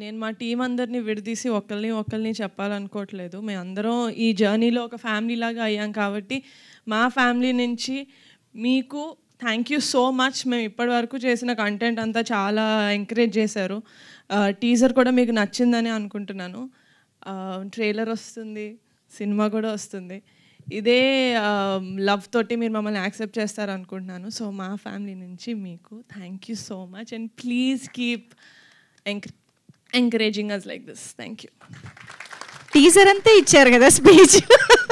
నేను మా టీం అందరినీ విడదీసి ఒకరిని ఒకరిని చెప్పాలనుకోవట్లేదు మేము అందరం ఈ జర్నీలో ఒక ఫ్యామిలీ లాగా అయ్యాం కాబట్టి మా ఫ్యామిలీ నుంచి మీకు థ్యాంక్ యూ సో మచ్ మేము ఇప్పటి వరకు చేసిన కంటెంట్ అంతా చాలా ఎంకరేజ్ చేశారు టీజర్ కూడా మీకు నచ్చిందని అనుకుంటున్నాను ట్రైలర్ వస్తుంది సినిమా కూడా వస్తుంది ఇదే లవ్ తోటి మీరు మమ్మల్ని యాక్సెప్ట్ చేస్తారు అనుకుంటున్నాను సో మా ఫ్యామిలీ నుంచి మీకు thank you so much and please keep encourage encouraging us like this. Thank you. Teaser అంతా ఇచ్చారు